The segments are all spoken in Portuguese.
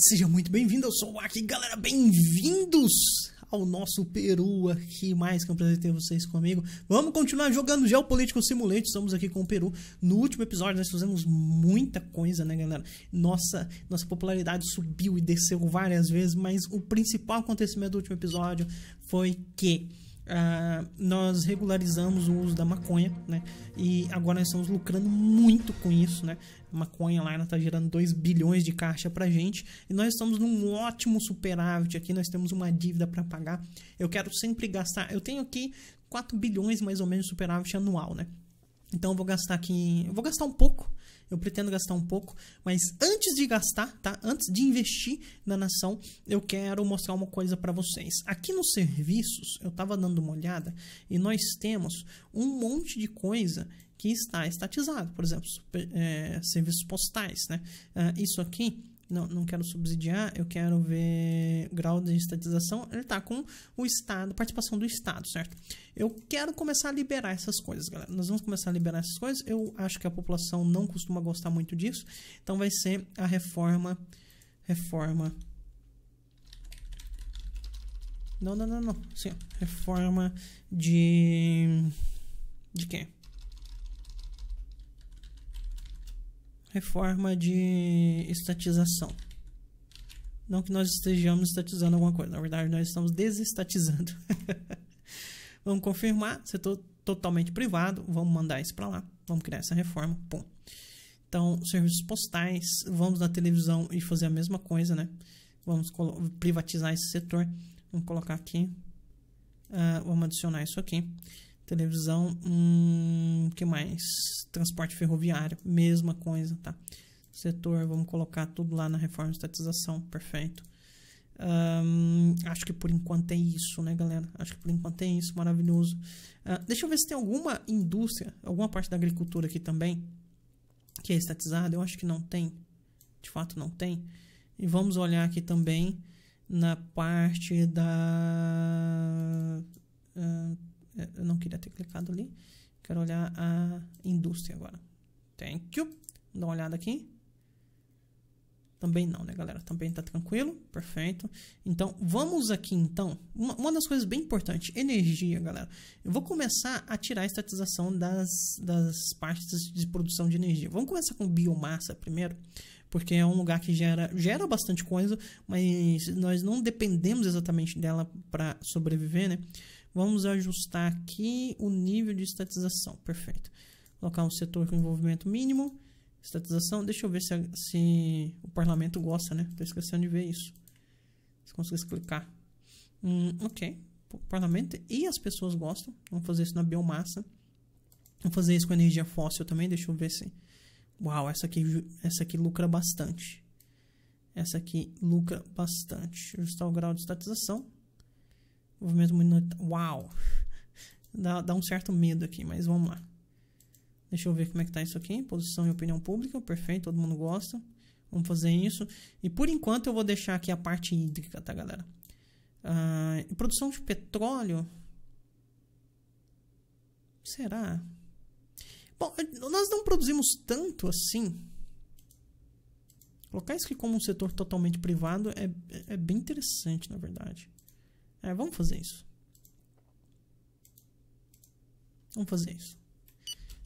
seja muito bem-vindo, eu sou o Aki, galera, bem-vindos ao nosso Peru aqui, mais que é um prazer ter vocês comigo. Vamos continuar jogando Geopolítico Simulante, estamos aqui com o Peru. No último episódio nós fizemos muita coisa, né galera? Nossa, nossa popularidade subiu e desceu várias vezes, mas o principal acontecimento do último episódio foi que ah, nós regularizamos o uso da maconha, né? E agora nós estamos lucrando muito com isso, né? A maconha lá está gerando 2 bilhões de caixa para gente. E nós estamos num ótimo superávit aqui, nós temos uma dívida para pagar. Eu quero sempre gastar. Eu tenho aqui 4 bilhões mais ou menos de superávit anual, né? Então eu vou gastar aqui, eu vou gastar um pouco, eu pretendo gastar um pouco, mas antes de gastar, tá? Antes de investir na nação, eu quero mostrar uma coisa para vocês. Aqui nos serviços, eu estava dando uma olhada e nós temos um monte de coisa que está estatizado, por exemplo, é, serviços postais, né? Uh, isso aqui não, não quero subsidiar, eu quero ver grau de estatização, ele está com o Estado, participação do Estado, certo? Eu quero começar a liberar essas coisas, galera. Nós vamos começar a liberar essas coisas. Eu acho que a população não costuma gostar muito disso, então vai ser a reforma. Reforma. Não, não, não, não. Sim, reforma de. De quem? reforma de estatização. Não que nós estejamos estatizando alguma coisa, na verdade nós estamos desestatizando. vamos confirmar, setor totalmente privado, vamos mandar isso para lá, vamos criar essa reforma, pum. Então, serviços postais, vamos na televisão e fazer a mesma coisa, né? Vamos privatizar esse setor, vamos colocar aqui, uh, vamos adicionar isso aqui. Televisão, hum, que mais? Transporte ferroviário, mesma coisa, tá? Setor, vamos colocar tudo lá na reforma de estatização, perfeito. acho que por enquanto é isso, né, galera? Acho que por enquanto é isso, maravilhoso. Uh, deixa eu ver se tem alguma indústria, alguma parte da agricultura aqui também que é estatizada. Eu acho que não tem, de fato não tem. E vamos olhar aqui também na parte da. Uh, eu não queria ter clicado ali. Quero olhar a indústria agora. Thank you. Dá uma olhada aqui. Também não, né, galera? Também tá tranquilo? Perfeito. Então, vamos aqui, então. Uma, uma das coisas bem importantes, energia, galera. Eu vou começar a tirar a estatização das, das partes de produção de energia. Vamos começar com biomassa primeiro, porque é um lugar que gera, gera bastante coisa, mas nós não dependemos exatamente dela para sobreviver, né? Vamos ajustar aqui o nível de estatização, perfeito. Colocar um setor com envolvimento mínimo, estatização, deixa eu ver se, se o parlamento gosta, né? Tô esquecendo de ver isso. Se conseguisse clicar. Hum, ok, o parlamento e as pessoas gostam. Vamos fazer isso na biomassa. Vamos fazer isso com energia fóssil também, deixa eu ver se... Uau, essa aqui, essa aqui lucra bastante. Essa aqui lucra bastante. Ajustar o grau de estatização. Movimento muito. Uau! Dá, dá um certo medo aqui, mas vamos lá. Deixa eu ver como é que tá isso aqui. Posição e opinião pública. Perfeito, todo mundo gosta. Vamos fazer isso. E por enquanto eu vou deixar aqui a parte hídrica, tá, galera? Ah, produção de petróleo. Será? Bom, eh, nós não produzimos tanto assim. Colocar isso aqui como um setor totalmente privado é, é, é bem interessante, na verdade. É, vamos fazer isso. Vamos fazer isso.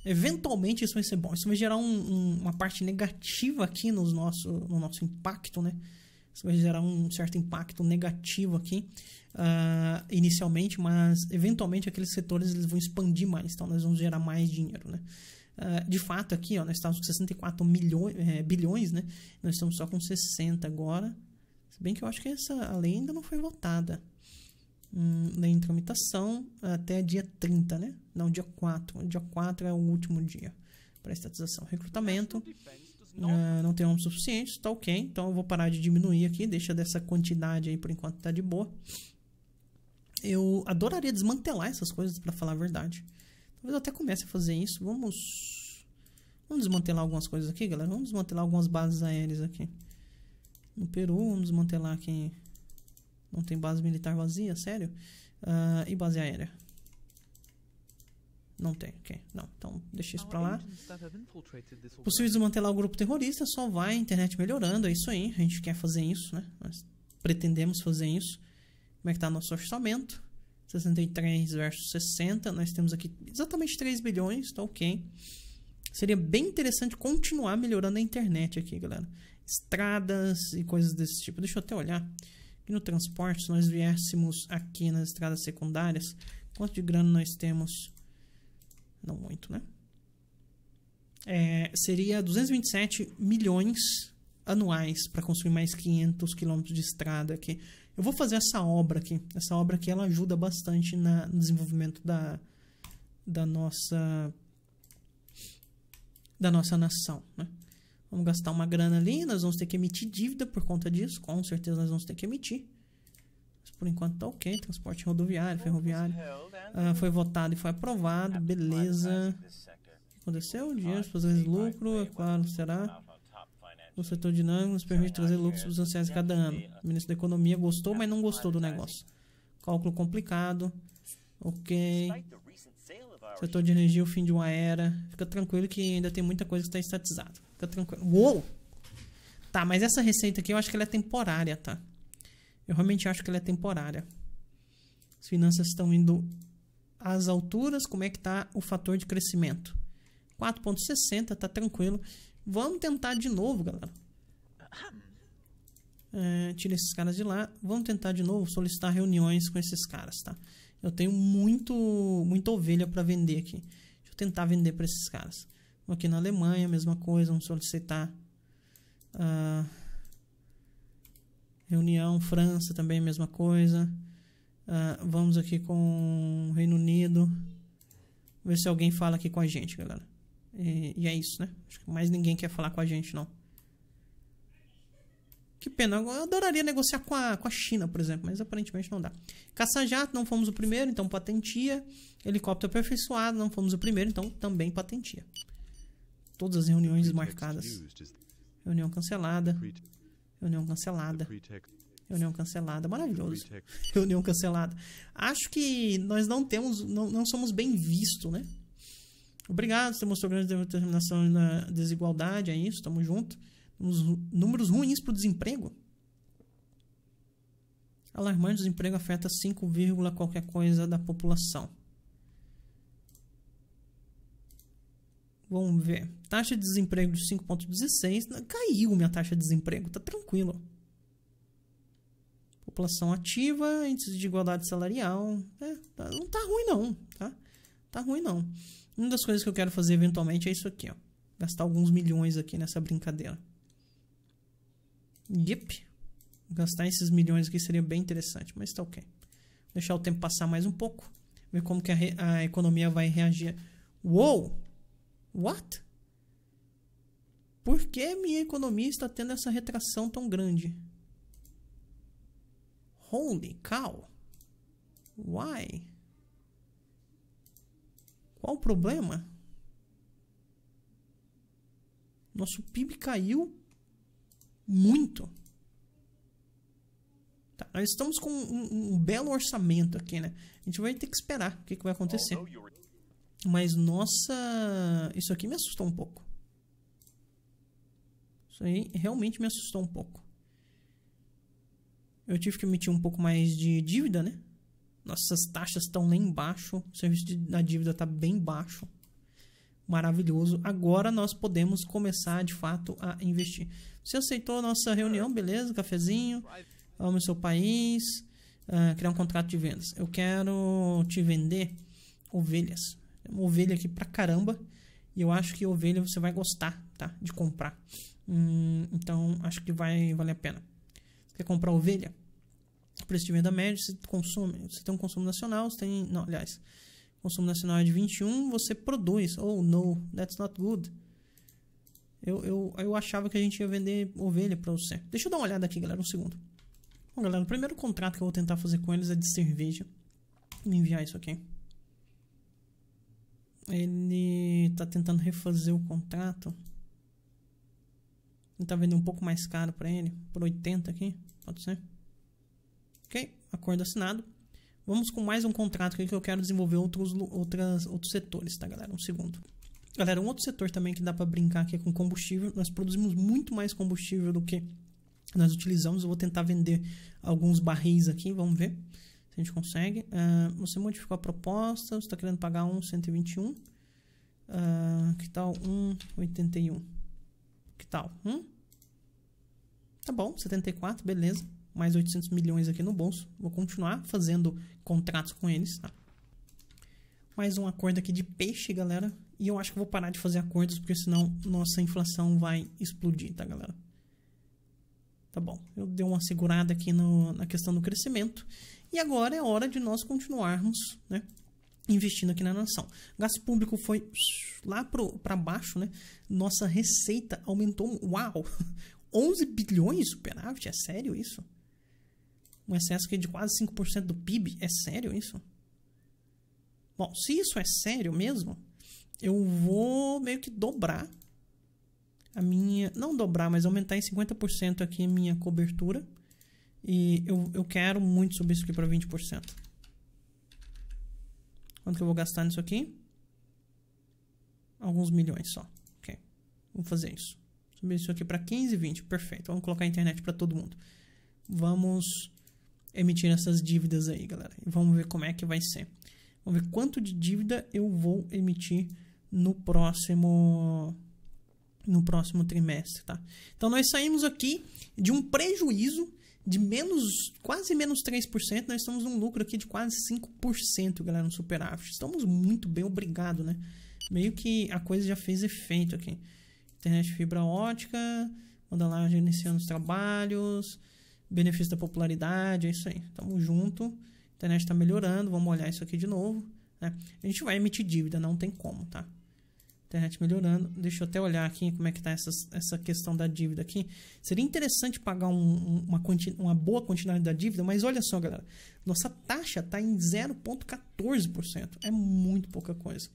Eventualmente isso vai ser bom. Isso vai gerar um, um, uma parte negativa aqui nos nosso, no nosso impacto, né? Isso vai gerar um certo impacto negativo aqui uh, inicialmente, mas eventualmente aqueles setores eles vão expandir mais, então nós vamos gerar mais dinheiro, né? Uh, de fato, aqui ó, nós estamos com 64 milhões, é, bilhões, né? Nós estamos só com 60 agora. Se bem que eu acho que essa lei ainda não foi votada na hum, da até dia 30, né? Não, dia 4. Dia 4 é o último dia para estatização. Recrutamento. Uh, não tem homens suficientes, tá ok. Então eu vou parar de diminuir aqui, deixa dessa quantidade aí por enquanto tá de boa. Eu adoraria desmantelar essas coisas para falar a verdade. Talvez eu até comece a fazer isso. Vamos Vamos desmantelar algumas coisas aqui, galera. Vamos desmantelar algumas bases aéreas aqui. No Peru, vamos desmantelar aqui não tem base militar vazia, sério? Uh, e base aérea? Não tem, ok. Não, então deixa isso pra lá. Possível desmantelar o grupo terrorista, só vai a internet melhorando, é isso aí. A gente quer fazer isso, né? Nós pretendemos fazer isso. Como é que tá nosso orçamento? 63 versus 60, nós temos aqui exatamente 3 bilhões, tá ok. Seria bem interessante continuar melhorando a internet aqui, galera. Estradas e coisas desse tipo. Deixa eu até olhar. E no transporte, se nós viéssemos aqui nas estradas secundárias, quanto de grana nós temos? Não muito, né? É, seria 227 milhões anuais para construir mais 500 quilômetros de estrada aqui. Eu vou fazer essa obra aqui. Essa obra aqui ela ajuda bastante na, no desenvolvimento da, da nossa da nossa nação, né? Vamos gastar uma grana ali, nós vamos ter que emitir dívida por conta disso, com certeza nós vamos ter que emitir. Mas por enquanto tá ok, transporte rodoviário, ferroviário. Ah, foi votado e foi aprovado, beleza. O que aconteceu? Dinheiro fazer lucro, é claro, será? O setor dinâmico nos permite trazer lucros substanciais cada ano. O ministro da Economia gostou, mas não gostou do negócio. Cálculo complicado. Ok. Setor de energia, o fim de uma era. Fica tranquilo que ainda tem muita coisa que está estatizada. Fica tranquilo. Uou! Tá, mas essa receita aqui eu acho que ela é temporária, tá? Eu realmente acho que ela é temporária. As finanças estão indo às alturas. Como é que tá o fator de crescimento? 4.60, tá tranquilo. Vamos tentar de novo, galera. É, tira esses caras de lá. Vamos tentar de novo solicitar reuniões com esses caras, tá? Eu tenho muito, muita ovelha para vender aqui. Deixa eu tentar vender para esses caras. Aqui na Alemanha, mesma coisa, vamos solicitar. Ah, reunião, França também, mesma coisa. Ah, vamos aqui com Reino Unido. Ver se alguém fala aqui com a gente, galera. E, e é isso, né? Acho que mais ninguém quer falar com a gente, não. Que pena, eu adoraria negociar com a, com a China, por exemplo, mas aparentemente não dá. Caça-jato, não fomos o primeiro, então patentia. Helicóptero aperfeiçoado, não fomos o primeiro, então também patentia todas as reuniões marcadas. Reunião cancelada. Reunião cancelada. Reunião cancelada. Maravilhoso. Reunião cancelada. Acho que nós não temos, não, não somos bem vistos, né? Obrigado, você mostrou grande determinação na desigualdade, é isso, estamos juntos. números ruins para o desemprego. Alarmante, o desemprego afeta 5, qualquer coisa da população. Vamos ver. Taxa de desemprego de 5,16. Né? Caiu minha taxa de desemprego, tá tranquilo. População ativa, índice de igualdade salarial. É, tá, não tá ruim, não. Tá? tá ruim, não. Uma das coisas que eu quero fazer eventualmente é isso aqui, ó. Gastar alguns milhões aqui nessa brincadeira. Yep. Gastar esses milhões aqui seria bem interessante, mas tá ok. Deixar o tempo passar mais um pouco. Ver como que a, a economia vai reagir. Uou! What? Por que minha economia está tendo essa retração tão grande? Holy cow! Why? Qual o problema? Nosso PIB caiu muito. Tá, nós estamos com um, um, belo orçamento aqui, né? A gente vai ter que esperar o que, que vai acontecer. Mas, nossa, isso aqui me assustou um pouco. Isso aí realmente me assustou um pouco. Eu tive que emitir um pouco mais de dívida, né? Nossas taxas estão lá embaixo. O serviço de, da dívida está bem baixo. Maravilhoso. Agora nós podemos começar, de fato, a investir. Você aceitou a nossa reunião, beleza? Cafezinho. Amo o seu país. Uh, criar um contrato de vendas. Eu quero te vender ovelhas uma ovelha aqui pra caramba. E eu acho que ovelha você vai gostar, tá? De comprar. Hum, então, acho que vai valer a pena. Você quer comprar ovelha? Preço de venda médio, você consome. Você tem um consumo nacional, você tem. Não, aliás, consumo nacional é de 21, você produz. Oh, no, that's not good. Eu, eu, eu achava que a gente ia vender ovelha para você. Deixa eu dar uma olhada aqui, galera, um segundo. Bom, galera, o primeiro contrato que eu vou tentar fazer com eles é de cerveja. Vou enviar isso aqui ele tá tentando refazer o contrato. Ele tá vendo um pouco mais caro para ele, por 80 aqui, pode ser. Ok, acordo assinado. Vamos com mais um contrato aqui que eu quero desenvolver outros, outras, outros setores, tá galera? Um segundo. Galera, um outro setor também que dá para brincar aqui é com combustível. Nós produzimos muito mais combustível do que nós utilizamos. Eu vou tentar vender alguns barris aqui, vamos ver a gente consegue. Uh, você modificou a proposta, você está querendo pagar 1,121. Uh, ah, que tal 1,81? Que tal? Hum? Tá bom, 74, beleza. Mais 800 milhões aqui no bolso. Vou continuar fazendo contratos com eles. Tá? Mais um acordo aqui de peixe, galera. E eu acho que vou parar de fazer acordos, porque senão nossa inflação vai explodir, tá, galera? Tá bom, eu dei uma segurada aqui no, na questão do crescimento. E agora é hora de nós continuarmos, né? Investindo aqui na nação. O gasto público foi lá para baixo, né? Nossa receita aumentou. Uau! 11 bilhões superávit? É sério isso? Um excesso que é de quase 5% do PIB? É sério isso? Bom, se isso é sério mesmo, eu vou meio que dobrar a minha. Não dobrar, mas aumentar em 50% aqui a minha cobertura. E eu, eu quero muito subir isso aqui para 20%. Quanto que eu vou gastar nisso aqui? Alguns milhões só. Ok. Vou fazer isso. Subir isso aqui para 15, 20. Perfeito. Vamos colocar a internet para todo mundo. Vamos emitir essas dívidas aí, galera. E vamos ver como é que vai ser. Vamos ver quanto de dívida eu vou emitir no próximo no próximo trimestre, tá? Então nós saímos aqui de um prejuízo de menos quase menos 3%, nós estamos num lucro aqui de quase 5%, galera, no superávit. Estamos muito bem, obrigado, né? Meio que a coisa já fez efeito aqui. Internet fibra ótica, modelagem iniciando os trabalhos, benefício da popularidade, é isso aí. Tamo junto. Internet está melhorando, vamos olhar isso aqui de novo. Né? A gente vai emitir dívida, não tem como, tá? internet melhorando. Deixa eu até olhar aqui como é que tá essa, essa questão da dívida aqui. Seria interessante pagar um, uma, uma boa quantidade da dívida, mas olha só, galera. Nossa taxa está em 0,14%. É muito pouca coisa.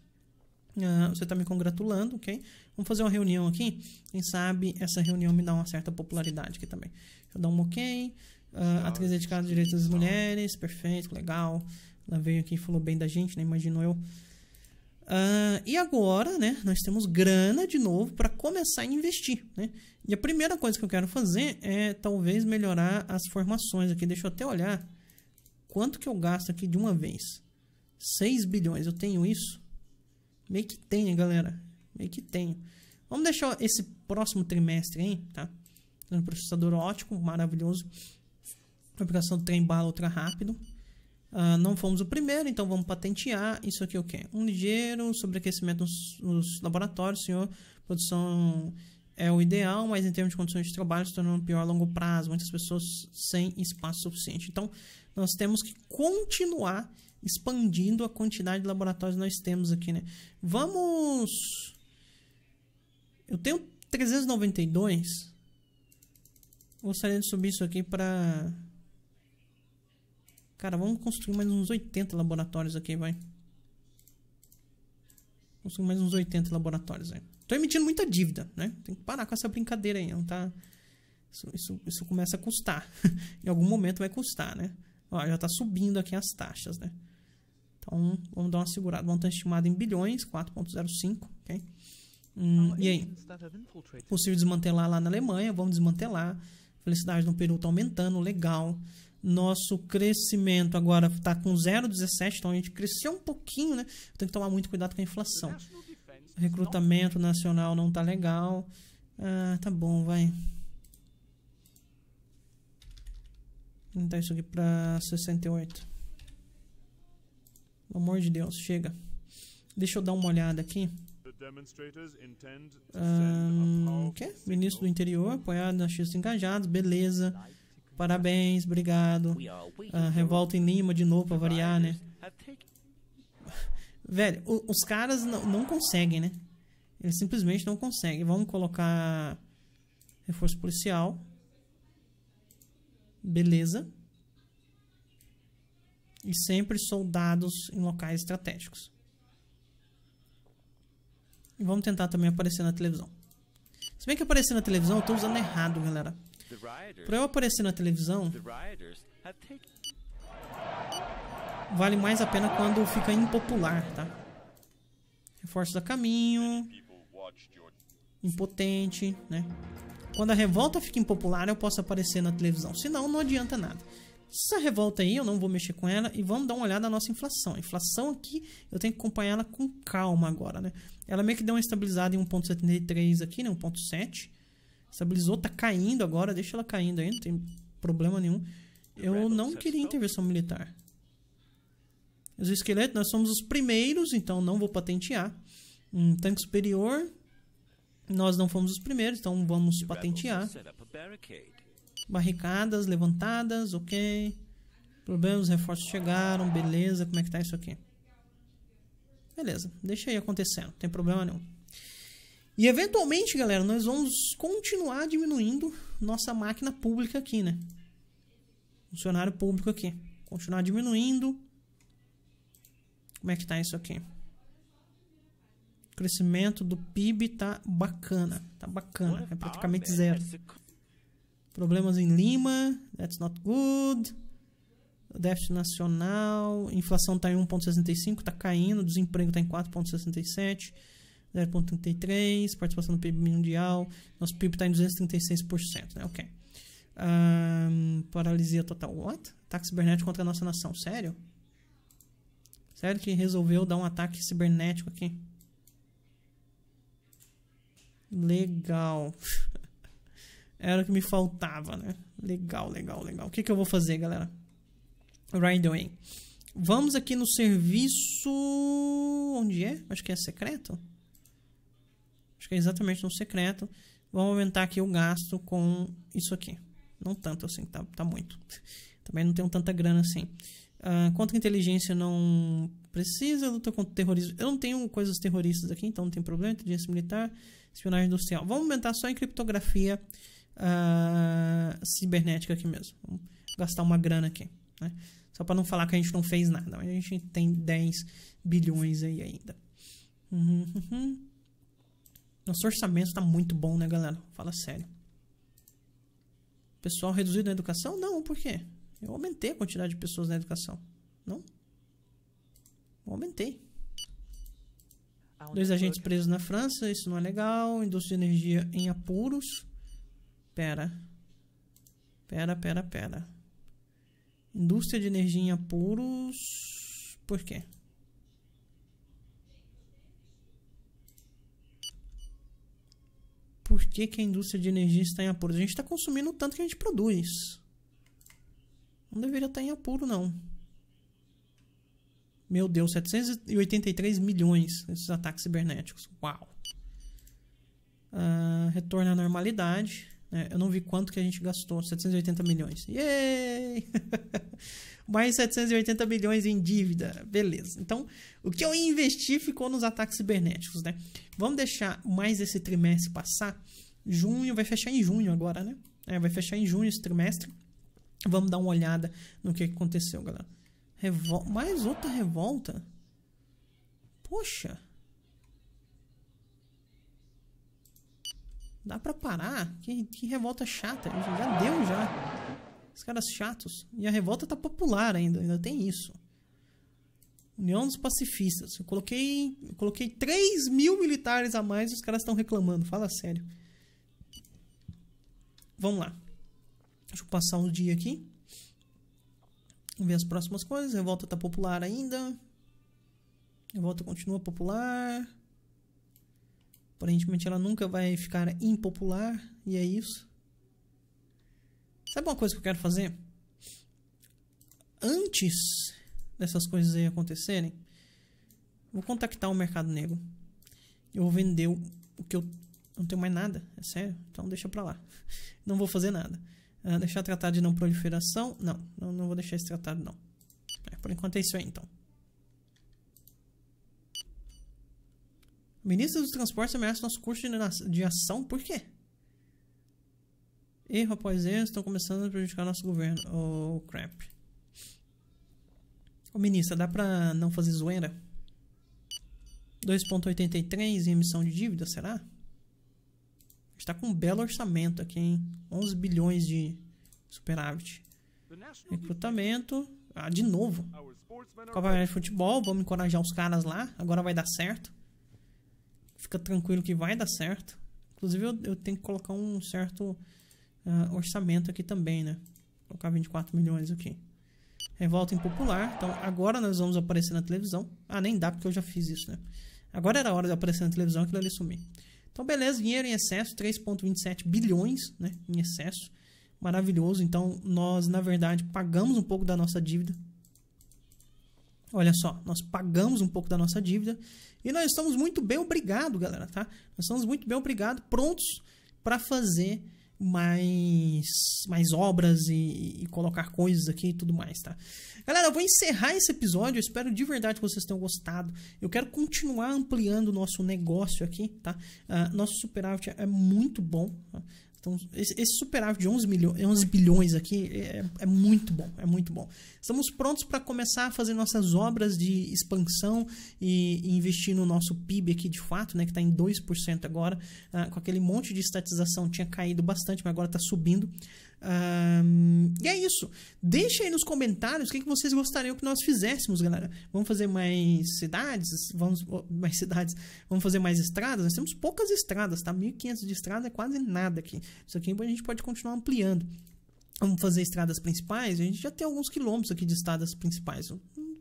Uh, você está me congratulando, ok? Vamos fazer uma reunião aqui. Quem sabe essa reunião me dá uma certa popularidade aqui também. Deixa eu dar um ok. Uh, atriz dedicada aos direitos das mulheres, perfeito, legal. Ela veio aqui e falou bem da gente, né? Imagino eu. Uh, e agora, né, nós temos grana de novo para começar a investir, né? E a primeira coisa que eu quero fazer é talvez melhorar as formações aqui. Deixa eu até olhar quanto que eu gasto aqui de uma vez. 6 bilhões, eu tenho isso? Meio que tenho, galera. Meio que tenho. Vamos deixar esse próximo trimestre aí, tá? Um processador ótimo, maravilhoso. Aplicação do trem bala ultra rápido. Uh, não fomos o primeiro, então vamos patentear. Isso aqui é o quê? Um ligeiro sobreaquecimento nos, nos laboratórios, senhor. Produção é o ideal, mas em termos de condições de trabalho se tornando pior a longo prazo. Muitas pessoas sem espaço suficiente. Então, nós temos que continuar expandindo a quantidade de laboratórios que nós temos aqui, né? Vamos... Eu tenho 392. Gostaria de subir isso aqui para Cara, vamos construir mais uns 80 laboratórios aqui, vai. Construir mais uns 80 laboratórios aí. Né? Tô emitindo muita dívida, né? Tem que parar com essa brincadeira aí, não tá... Isso, isso, isso começa a custar. em algum momento vai custar, né? Ó, já tá subindo aqui as taxas, né? Então, vamos dar uma segurada. Vamos estar estimado em bilhões, 4.05, ok? Hum, ah, e aí? Tá Possível desmantelar lá na Alemanha, vamos desmantelar. Felicidade no Peru tá aumentando, legal. Legal nosso crescimento agora está com 0,17, então a gente cresceu um pouquinho, né? Tem que tomar muito cuidado com a inflação. recrutamento nacional não tá legal. Ah, tá bom, vai. então isso aqui para 68. Pelo amor de Deus, chega. Deixa eu dar uma olhada aqui. Ah, o quê? Ministro do Interior, apoiado nas X engajados, Beleza. Parabéns, obrigado. Ah, revolta em Lima de novo para variar, né? Velho, os caras não, não conseguem, né? Eles simplesmente não conseguem. Vamos colocar reforço policial. Beleza. E sempre soldados em locais estratégicos. E vamos tentar também aparecer na televisão. Se bem que aparecer na televisão, eu tô usando errado, galera. Para eu aparecer na televisão, vale mais a pena quando fica impopular, tá? Reforço da caminho, impotente, né? Quando a revolta fica impopular, eu posso aparecer na televisão. Senão, não adianta nada. Essa revolta é aí, eu não vou mexer com ela. E vamos dar uma olhada na nossa inflação. A inflação aqui, eu tenho que acompanhar ela com calma agora, né? Ela meio que deu uma estabilizada em 1.73 aqui, né? 1.7. Estabilizou, tá caindo agora, deixa ela caindo aí, não tem problema nenhum. Eu não é queria intervenção militar. Os esqueletos, nós somos os primeiros, então não vou patentear. Um tanque superior, nós não fomos os primeiros, então vamos patentear. É Barricadas levantadas, ok. Problemas, reforços chegaram, beleza. Como é que tá isso aqui? Beleza, deixa aí acontecendo, não tem problema nenhum. E eventualmente, galera, nós vamos continuar diminuindo nossa máquina pública aqui, né? Funcionário público aqui. Continuar diminuindo. Como é que tá isso aqui? O crescimento do PIB tá bacana. Tá bacana. É tá praticamente zero. Problemas em Lima. That's not good. O déficit nacional. Inflação tá em 1,65, tá caindo. Desemprego tá em 4,67. 0,33, participação no PIB mundial, nosso PIB está em 236%, né? Ok. Um, paralisia total, what? Ataque cibernético contra a nossa nação, sério? Sério que resolveu dar um ataque cibernético aqui? Legal. Era o que me faltava, né? Legal, legal, legal. O que, que eu vou fazer, galera? Right away. Vamos aqui no serviço. Onde é? Acho que é secreto fica é exatamente no secreto. Vamos aumentar aqui o gasto com isso aqui. Não tanto assim, tá, tá muito. Também não tenho tanta grana assim. Uh, ah, contra inteligência não precisa, luta contra terrorismo. Eu não tenho coisas terroristas aqui, então não tem problema. Inteligência militar, espionagem industrial. Vamos aumentar só em criptografia uh, cibernética aqui mesmo. Vamos gastar uma grana aqui, né? Só para não falar que a gente não fez nada. A gente tem 10 bilhões aí ainda. Uhum, uhum. Nosso orçamento está muito bom, né, galera? Fala sério. Pessoal reduzido na educação? Não, por quê? Eu aumentei a quantidade de pessoas na educação. Não? Eu aumentei. Dois agentes presos na França, isso não é legal. Indústria de energia em apuros. Pera. Pera, pera, pera. Indústria de energia em apuros. Por quê? por que, que a indústria de energia está em apuro. A gente está consumindo o tanto que a gente produz. Não deveria estar tá em apuro, não. Meu Deus, 783 milhões esses ataques cibernéticos. Uau! Uh, retorno à normalidade. Né? Eu não vi quanto que a gente gastou, 780 milhões. Yay! Mais 780 milhões em dívida, beleza. Então, o que eu investi ficou nos ataques cibernéticos, né? Vamos deixar mais esse trimestre passar. Junho, vai fechar em junho agora, né? É, vai fechar em junho esse trimestre. Vamos dar uma olhada no que aconteceu, galera. Revol... Mais outra revolta? Poxa! Dá pra parar? Que, que revolta chata. Já deu, já. Os caras chatos. E a revolta tá popular ainda. Ainda tem isso. União dos Pacifistas. Eu coloquei, eu coloquei 3 mil militares a mais e os caras estão reclamando. Fala sério. Vamos lá. Deixa eu passar um dia aqui. Vamos ver as próximas coisas. a Revolta tá popular ainda. a Revolta continua popular. Aparentemente ela nunca vai ficar impopular, e é isso. Sabe uma coisa que eu quero fazer? Antes dessas coisas aí acontecerem, vou contactar o mercado negro. Eu vou vender o que eu não tenho mais nada, é sério? Então deixa pra lá. Não vou fazer nada. Uh, deixar tratado de não proliferação? Não, não, não vou deixar esse tratado não. É, por enquanto é isso aí então. O ministro dos Transportes ameaça nosso curso de ação, por quê? Erro após erro, estão começando a prejudicar nosso governo. Oh, crap. O ministro, dá pra não fazer zoeira? 2.83 em emissão de dívida, será? A gente tá com um belo orçamento aqui, hein? 11 bilhões de superávit. Recrutamento. Ah, de novo. Copa de Futebol, vamos encorajar os caras lá. Agora vai dar certo. Fica tranquilo que vai dar certo. Inclusive, eu, eu tenho que colocar um certo uh, orçamento aqui também, né? Vou colocar 24 milhões aqui. Revolta impopular. Então, agora nós vamos aparecer na televisão. Ah, nem dá porque eu já fiz isso, né? Agora era a hora de aparecer na televisão, aquilo ali sumir. Então, beleza, dinheiro em excesso, 3,27 bilhões, né? Em excesso. Maravilhoso. Então, nós, na verdade, pagamos um pouco da nossa dívida Olha só, nós pagamos um pouco da nossa dívida e nós estamos muito bem obrigado, galera, tá? Nós estamos muito bem obrigado, prontos para fazer mais, mais obras e, e, colocar coisas aqui e tudo mais, tá? Galera, eu vou encerrar esse episódio. Eu espero de verdade que vocês tenham gostado. Eu quero continuar ampliando o nosso negócio aqui, tá? Uh, nosso superávit é muito bom. Tá? Então, esse superávit de 11, milho, 11 bilhões aqui é, é, muito bom, é muito bom. Estamos prontos para começar a fazer nossas obras de expansão e, e, investir no nosso PIB aqui de fato, né, que está em 2% agora. Ah, com aquele monte de estatização tinha caído bastante, mas agora está subindo. Um, e é isso. Deixa aí nos comentários o que, que vocês gostariam que nós fizéssemos, galera. Vamos fazer mais cidades? Vamos oh, mais cidades? Vamos fazer mais estradas? Nós temos poucas estradas, tá? 1.500 de estrada é quase nada aqui. Isso aqui a gente pode continuar ampliando. Vamos fazer estradas principais? A gente já tem alguns quilômetros aqui de estradas principais.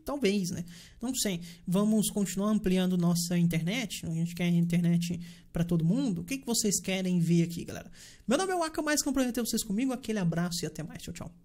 Talvez, né? Não sei. Vamos continuar ampliando nossa internet? A gente quer internet para todo mundo? O que, que vocês querem ver aqui, galera? Meu nome é Waka, mais ter vocês comigo. Aquele abraço e até mais. Tchau, tchau.